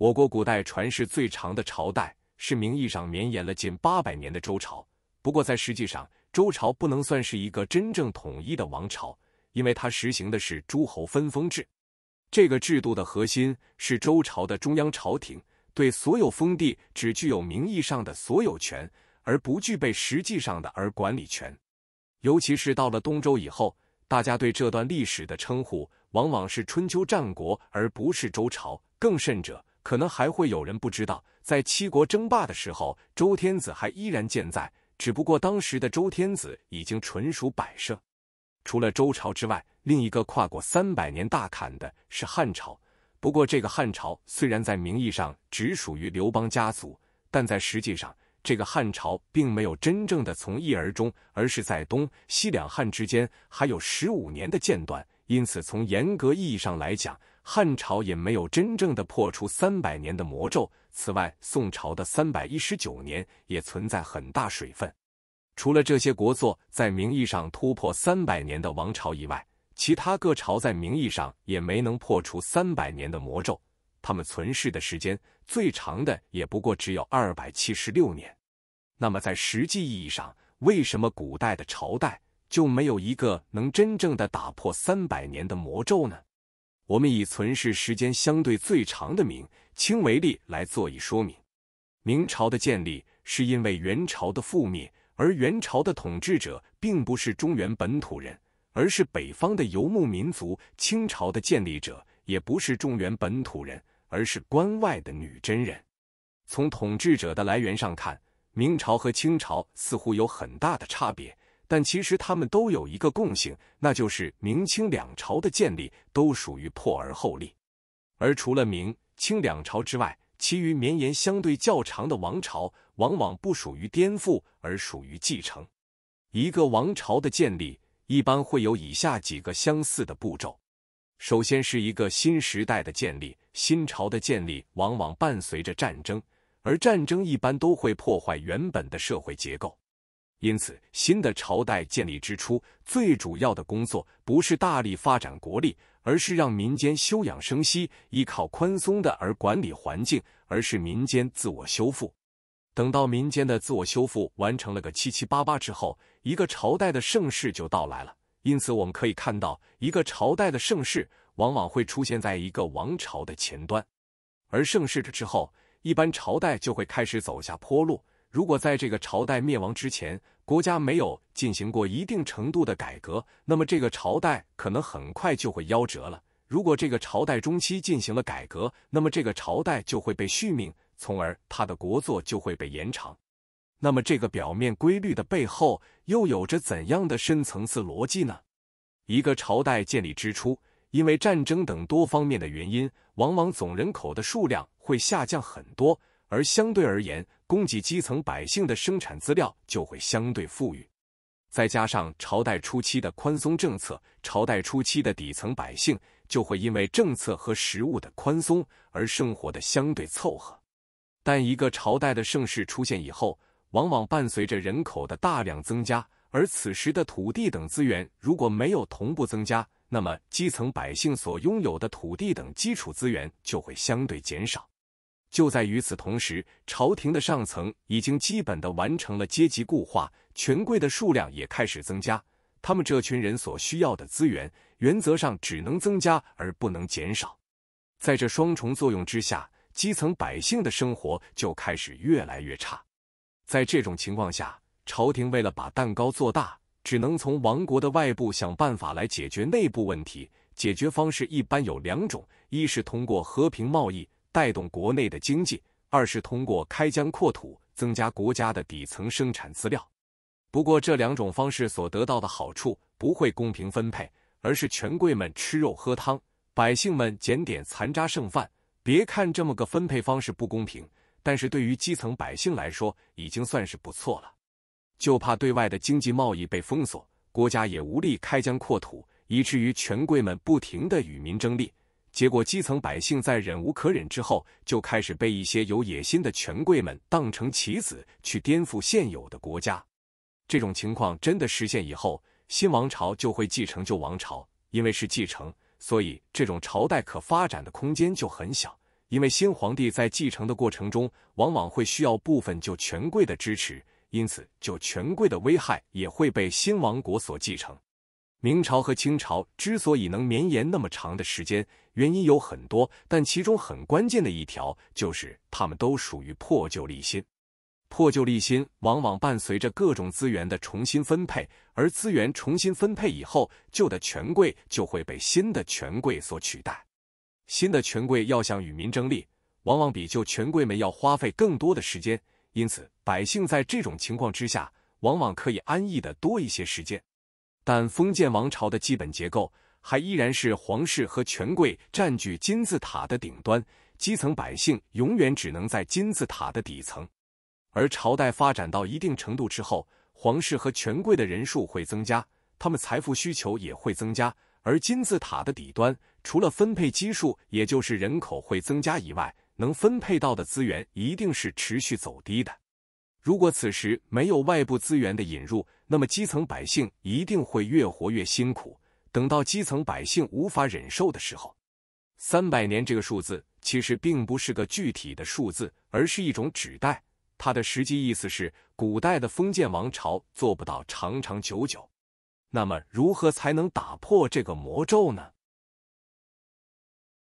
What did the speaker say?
我国古代传世最长的朝代是名义上绵延了近八百年的周朝。不过，在实际上，周朝不能算是一个真正统一的王朝，因为它实行的是诸侯分封制。这个制度的核心是周朝的中央朝廷对所有封地只具有名义上的所有权，而不具备实际上的而管理权。尤其是到了东周以后，大家对这段历史的称呼往往是春秋战国，而不是周朝。更甚者。可能还会有人不知道，在七国争霸的时候，周天子还依然健在，只不过当时的周天子已经纯属摆设。除了周朝之外，另一个跨过三百年大坎的是汉朝。不过，这个汉朝虽然在名义上只属于刘邦家族，但在实际上，这个汉朝并没有真正的从一而终，而是在东、西两汉之间还有十五年的间断。因此，从严格意义上来讲，汉朝也没有真正的破除三百年的魔咒。此外，宋朝的三百一十九年也存在很大水分。除了这些国作在名义上突破三百年的王朝以外，其他各朝在名义上也没能破除三百年的魔咒。他们存世的时间最长的也不过只有二百七十六年。那么，在实际意义上，为什么古代的朝代就没有一个能真正的打破三百年的魔咒呢？我们以存世时间相对最长的明清为例来做一说明。明朝的建立是因为元朝的覆灭，而元朝的统治者并不是中原本土人，而是北方的游牧民族。清朝的建立者也不是中原本土人，而是关外的女真人。从统治者的来源上看，明朝和清朝似乎有很大的差别。但其实他们都有一个共性，那就是明清两朝的建立都属于破而后立。而除了明清两朝之外，其余绵延相对较长的王朝，往往不属于颠覆，而属于继承。一个王朝的建立，一般会有以下几个相似的步骤：首先是一个新时代的建立，新朝的建立往往伴随着战争，而战争一般都会破坏原本的社会结构。因此，新的朝代建立之初，最主要的工作不是大力发展国力，而是让民间休养生息，依靠宽松的而管理环境，而是民间自我修复。等到民间的自我修复完成了个七七八八之后，一个朝代的盛世就到来了。因此，我们可以看到，一个朝代的盛世往往会出现在一个王朝的前端，而盛世的之后，一般朝代就会开始走下坡路。如果在这个朝代灭亡之前，国家没有进行过一定程度的改革，那么这个朝代可能很快就会夭折了。如果这个朝代中期进行了改革，那么这个朝代就会被续命，从而它的国祚就会被延长。那么这个表面规律的背后又有着怎样的深层次逻辑呢？一个朝代建立之初，因为战争等多方面的原因，往往总人口的数量会下降很多，而相对而言，供给基层百姓的生产资料就会相对富裕，再加上朝代初期的宽松政策，朝代初期的底层百姓就会因为政策和食物的宽松而生活的相对凑合。但一个朝代的盛世出现以后，往往伴随着人口的大量增加，而此时的土地等资源如果没有同步增加，那么基层百姓所拥有的土地等基础资源就会相对减少。就在与此同时，朝廷的上层已经基本的完成了阶级固化，权贵的数量也开始增加。他们这群人所需要的资源，原则上只能增加而不能减少。在这双重作用之下，基层百姓的生活就开始越来越差。在这种情况下，朝廷为了把蛋糕做大，只能从王国的外部想办法来解决内部问题。解决方式一般有两种：一是通过和平贸易。带动国内的经济，二是通过开疆扩土增加国家的底层生产资料。不过这两种方式所得到的好处不会公平分配，而是权贵们吃肉喝汤，百姓们捡点残渣剩饭。别看这么个分配方式不公平，但是对于基层百姓来说已经算是不错了。就怕对外的经济贸易被封锁，国家也无力开疆扩土，以至于权贵们不停的与民争利。结果，基层百姓在忍无可忍之后，就开始被一些有野心的权贵们当成棋子，去颠覆现有的国家。这种情况真的实现以后，新王朝就会继承旧王朝。因为是继承，所以这种朝代可发展的空间就很小。因为新皇帝在继承的过程中，往往会需要部分旧权贵的支持，因此旧权贵的危害也会被新王国所继承。明朝和清朝之所以能绵延那么长的时间，原因有很多，但其中很关键的一条就是，他们都属于破旧立新。破旧立新往往伴随着各种资源的重新分配，而资源重新分配以后，旧的权贵就会被新的权贵所取代。新的权贵要想与民争利，往往比旧权贵们要花费更多的时间，因此百姓在这种情况之下，往往可以安逸的多一些时间。但封建王朝的基本结构还依然是皇室和权贵占据金字塔的顶端，基层百姓永远只能在金字塔的底层。而朝代发展到一定程度之后，皇室和权贵的人数会增加，他们财富需求也会增加。而金字塔的底端，除了分配基数，也就是人口会增加以外，能分配到的资源一定是持续走低的。如果此时没有外部资源的引入，那么基层百姓一定会越活越辛苦。等到基层百姓无法忍受的时候，三百年这个数字其实并不是个具体的数字，而是一种指代。它的实际意思是，古代的封建王朝做不到长长久久。那么，如何才能打破这个魔咒呢？